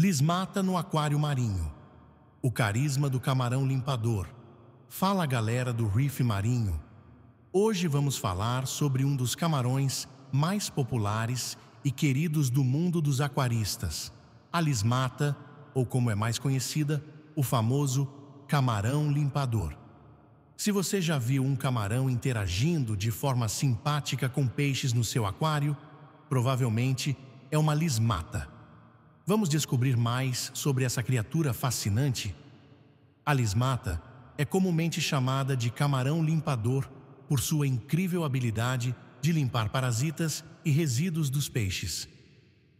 Lhes mata no aquário marinho. O carisma do camarão limpador. Fala galera do Reef Marinho. Hoje vamos falar sobre um dos camarões mais populares e queridos do mundo dos aquaristas. A lismata, ou como é mais conhecida, o famoso camarão limpador. Se você já viu um camarão interagindo de forma simpática com peixes no seu aquário, provavelmente é uma lismata. Vamos descobrir mais sobre essa criatura fascinante? A lismata é comumente chamada de camarão limpador por sua incrível habilidade de limpar parasitas e resíduos dos peixes.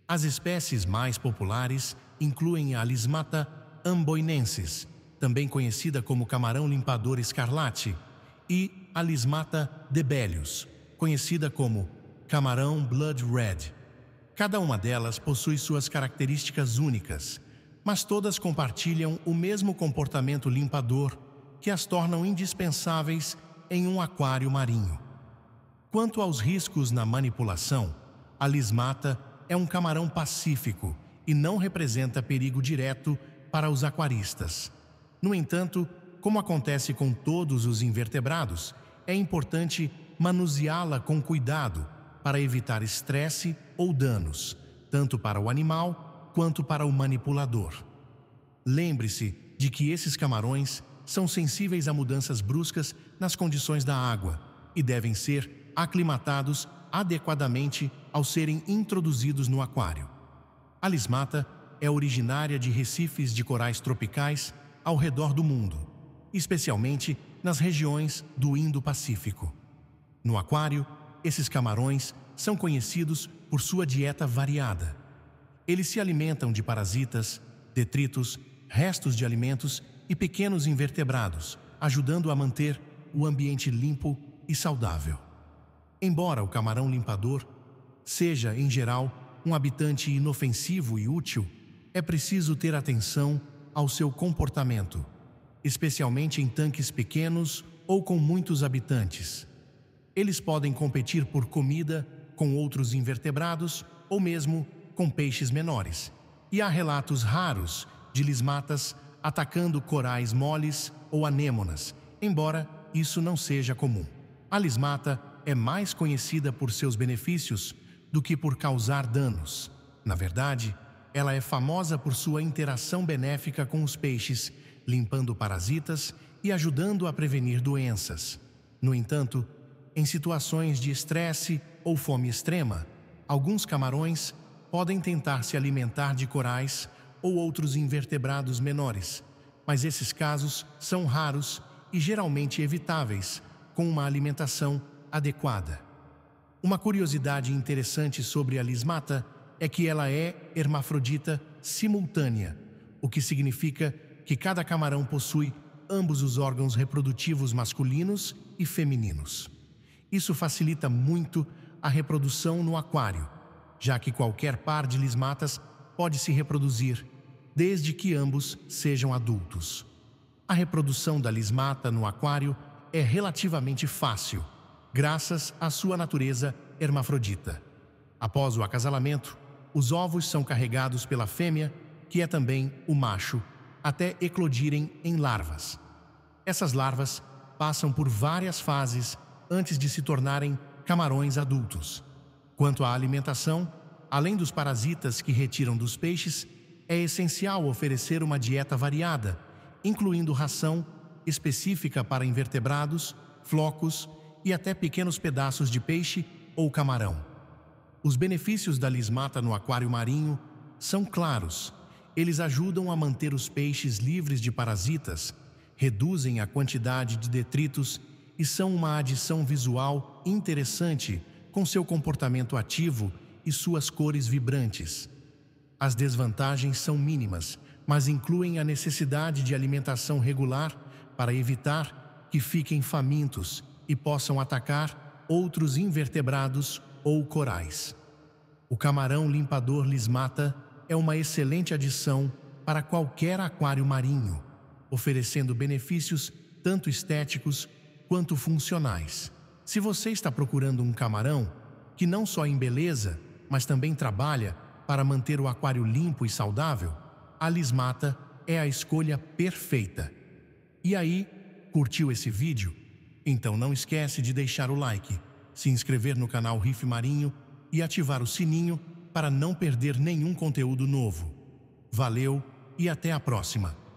As espécies mais populares incluem a lismata amboinensis, também conhecida como camarão limpador escarlate, e a lismata debelius, conhecida como camarão blood red. Cada uma delas possui suas características únicas, mas todas compartilham o mesmo comportamento limpador que as tornam indispensáveis em um aquário marinho. Quanto aos riscos na manipulação, a lismata é um camarão pacífico e não representa perigo direto para os aquaristas. No entanto, como acontece com todos os invertebrados, é importante manuseá-la com cuidado para evitar estresse ou danos, tanto para o animal quanto para o manipulador. Lembre-se de que esses camarões são sensíveis a mudanças bruscas nas condições da água e devem ser aclimatados adequadamente ao serem introduzidos no aquário. A lismata é originária de recifes de corais tropicais ao redor do mundo, especialmente nas regiões do Indo-Pacífico. No aquário, esses camarões são conhecidos por sua dieta variada. Eles se alimentam de parasitas, detritos, restos de alimentos e pequenos invertebrados, ajudando a manter o ambiente limpo e saudável. Embora o camarão limpador seja, em geral, um habitante inofensivo e útil, é preciso ter atenção ao seu comportamento, especialmente em tanques pequenos ou com muitos habitantes. Eles podem competir por comida com outros invertebrados ou mesmo com peixes menores. E há relatos raros de lismatas atacando corais moles ou anêmonas, embora isso não seja comum. A lismata é mais conhecida por seus benefícios do que por causar danos. Na verdade, ela é famosa por sua interação benéfica com os peixes, limpando parasitas e ajudando a prevenir doenças. No entanto, em situações de estresse ou fome extrema, alguns camarões podem tentar se alimentar de corais ou outros invertebrados menores, mas esses casos são raros e geralmente evitáveis com uma alimentação adequada. Uma curiosidade interessante sobre a lismata é que ela é hermafrodita simultânea, o que significa que cada camarão possui ambos os órgãos reprodutivos masculinos e femininos. Isso facilita muito a reprodução no aquário, já que qualquer par de lismatas pode se reproduzir, desde que ambos sejam adultos. A reprodução da lismata no aquário é relativamente fácil, graças à sua natureza hermafrodita. Após o acasalamento, os ovos são carregados pela fêmea, que é também o macho, até eclodirem em larvas. Essas larvas passam por várias fases antes de se tornarem camarões adultos. Quanto à alimentação, além dos parasitas que retiram dos peixes, é essencial oferecer uma dieta variada, incluindo ração específica para invertebrados, flocos e até pequenos pedaços de peixe ou camarão. Os benefícios da lismata no aquário marinho são claros. Eles ajudam a manter os peixes livres de parasitas, reduzem a quantidade de detritos e são uma adição visual interessante com seu comportamento ativo e suas cores vibrantes. As desvantagens são mínimas, mas incluem a necessidade de alimentação regular para evitar que fiquem famintos e possam atacar outros invertebrados ou corais. O camarão limpador lismata é uma excelente adição para qualquer aquário marinho, oferecendo benefícios tanto estéticos quanto funcionais. Se você está procurando um camarão que não só embeleza, mas também trabalha para manter o aquário limpo e saudável, a Lismata é a escolha perfeita. E aí, curtiu esse vídeo? Então não esquece de deixar o like, se inscrever no canal Riff Marinho e ativar o sininho para não perder nenhum conteúdo novo. Valeu e até a próxima!